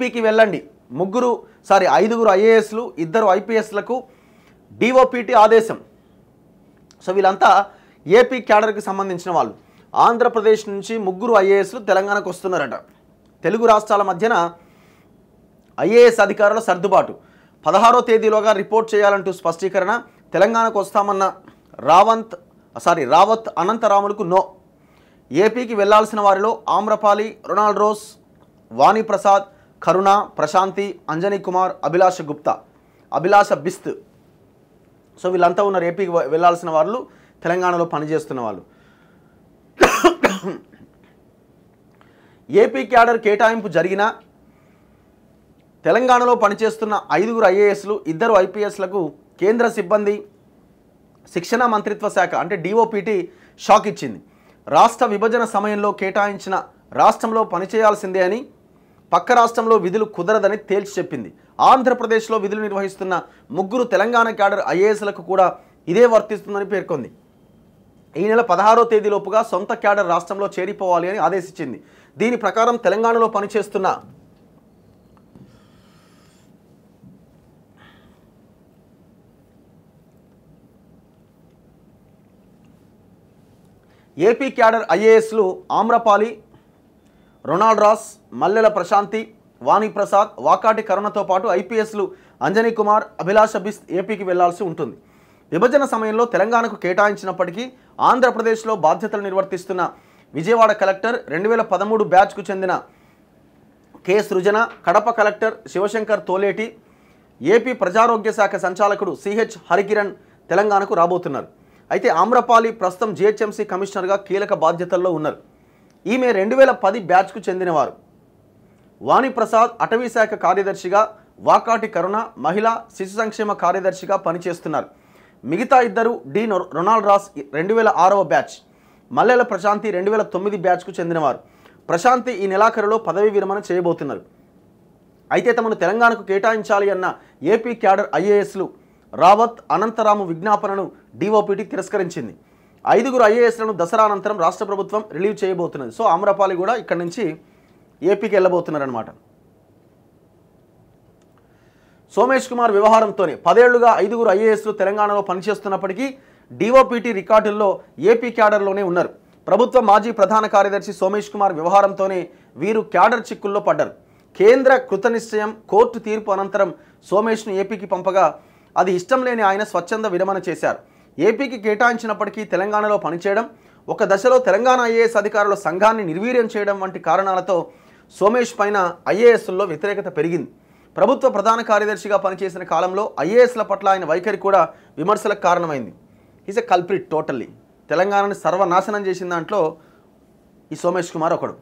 ఏపీకి వెళ్ళండి ముగ్గురు సారీ ఐదుగురు ఐఏఎస్లు ఇద్దరు ఐపీఎస్లకు డిఓపిటి ఆదేశం సో వీళ్ళంతా ఏపీ క్యాడర్కి సంబంధించిన వాళ్ళు ఆంధ్రప్రదేశ్ నుంచి ముగ్గురు ఐఏఎస్లు తెలంగాణకు వస్తున్నారట తెలుగు రాష్ట్రాల మధ్యన ఐఏఎస్ అధికారుల సర్దుబాటు పదహారో తేదీలోగా రిపోర్ట్ చేయాలంటూ స్పష్టీకరణ తెలంగాణకు వస్తామన్న రావంత్ సారీ రావత్ అనంతరాములకు నో ఏపీకి వెళ్లాల్సిన వారిలో Amrapali Ronald Ross Vani Prasad Karuna Prashanti Anjani Kumar Abhilasha Gupta Abhilasha Bisht so వీళ్ళంతా ఉన్నారు ఏపీకి వెళ్ళాల్సిన వాళ్ళు తెలంగాణలో పనిచేస్తున్న వాళ్ళు ఏపీ క్యాడర్ కేటాయింపు జరిగిన తెలంగాణలో పనిచేస్తున్న ఐదుగురు ఐఏఎస్లు ఇద్దరు ఐపీఎస్లకు కేంద్ర సిబ్బంది శిక్షణ మంత్రిత్వ శాఖ అంటే డిఓపిటి షాక్ ఇచ్చింది రాష్ట్ర విభజన సమయంలో కేటాయించిన రాష్ట్రంలో పనిచేయాల్సిందే అని పక్క రాష్ట్రంలో విధులు కుదరదని తేల్చి చెప్పింది ఆంధ్రప్రదేశ్లో విధులు నిర్వహిస్తున్న ముగ్గురు తెలంగాణ క్యాడర్ ఐఏఎస్లకు కూడా ఇదే వర్తిస్తుందని పేర్కొంది ఈ నెల పదహారో తేదీలోపుగా సొంత క్యాడర్ రాష్ట్రంలో చేరిపోవాలి అని ఆదేశించింది దీని ప్రకారం తెలంగాణలో పనిచేస్తున్న ఏపీ క్యాడర్ ఐఏఎస్లు ఆమ్రపాలి రొనాల్డ్ రాస్ మల్లెల ప్రశాంతి వాణి ప్రసాద్ వాకాటి కరుణతో పాటు ఐపీఎస్లు అంజనీ కుమార్ అభిలాష బిస్ ఏపీకి వెళ్లాల్సి ఉంటుంది విభజన సమయంలో తెలంగాణకు కేటాయించినప్పటికీ ఆంధ్రప్రదేశ్లో బాధ్యతలు నిర్వర్తిస్తున్న విజయవాడ కలెక్టర్ రెండు వేల పదమూడు బ్యాచ్కు చెందిన K Srujana Kadapa collector Shivashankar Toleti AP ప్రజారోగ్య శాఖ సంచాలకుడు సిహెచ్ హరికిరణ్ తెలంగాణకు రాబోతున్నారు అయితే ఆమ్రపాలి ప్రస్తుతం జిహెచ్ఎంసీ కమిషనర్గా కీలక బాధ్యతల్లో ఉన్నారు ఈమె రెండు వేల పది బ్యాచ్కు చెందినవారు వాణిప్రసాద్ అటవీశాఖ కార్యదర్శిగా వాకాటి కరుణ మహిళా శిశు సంక్షేమ కార్యదర్శిగా పనిచేస్తున్నారు మిగతా ఇద్దరు డి రొనాల్డ్ రాస్ రెండు వేల ఆరవ బ్యాచ్ మల్లెల ప్రశాంతి రెండు వేల తొమ్మిది బ్యాచ్కు చెందినవారు ప్రశాంతి ఈ నెలాఖరులో పదవి విరమణ చేయబోతున్నారు అయితే తమను తెలంగాణకు కేటాయించాలి అన్న ఏపీ క్యాడర్ ఐఏఎస్లు రావత్ అనంతరాము విజ్ఞాపనను డిఓపిటి తిరస్కరించింది ఐదుగురు ఐఏఎస్లను దసరా అనంతరం రాష్ట్ర ప్రభుత్వం రిలీవ్ చేయబోతున్నది సో ఆమ్రపాలి కూడా ఇక్కడి నుంచి ఏపీకి వెళ్ళబోతున్నారనమాట సోమేష్ కుమార్ వ్యవహారంతోనే పదేళ్లుగా ఐదుగురు ఐఏఎస్లు తెలంగాణలో పనిచేస్తున్నప్పటికీ డీఓపీటీ రికార్డుల్లో ఏపీ క్యాడర్లోనే ఉన్నారు ప్రభుత్వ మాజీ ప్రధాన కార్యదర్శి సోమేష్ కుమార్ వ్యవహారంతోనే వీరు క్యాడర్ చిక్కుల్లో పడ్డారు కేంద్ర కృతనిశ్చయం కోర్టు తీర్పు అనంతరం సోమేష్ను ఏపీకి పంపగా అది ఇష్టం లేని ఆయన స్వచ్ఛంద విరమణ చేశారు ఏపీకి కేటాయించినప్పటికీ తెలంగాణలో పనిచేయడం ఒక దశలో తెలంగాణ ఐఏఎస్ అధికారుల సంఘాన్ని నిర్వీర్యం చేయడం వంటి కారణాలతో సోమేష్ పైన ఐఏఎస్ల్లో వ్యతిరేకత పెరిగింది ప్రభుత్వ ప్రధాన కార్యదర్శిగా పనిచేసిన కాలంలో ఐఏఎస్ల పట్ల ఆయన వైఖరి కూడా విమర్శలకు కారణమైంది ఈజ్ ఎ కల్ప్రిట్ టోటల్లీ తెలంగాణని సర్వనాశనం చేసిన దాంట్లో ఈ సోమేష్ కుమార్ ఒకడు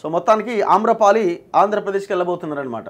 సో మొత్తానికి ఆమ్రపాలి ఆంధ్రప్రదేశ్కి వెళ్ళబోతున్నారనమాట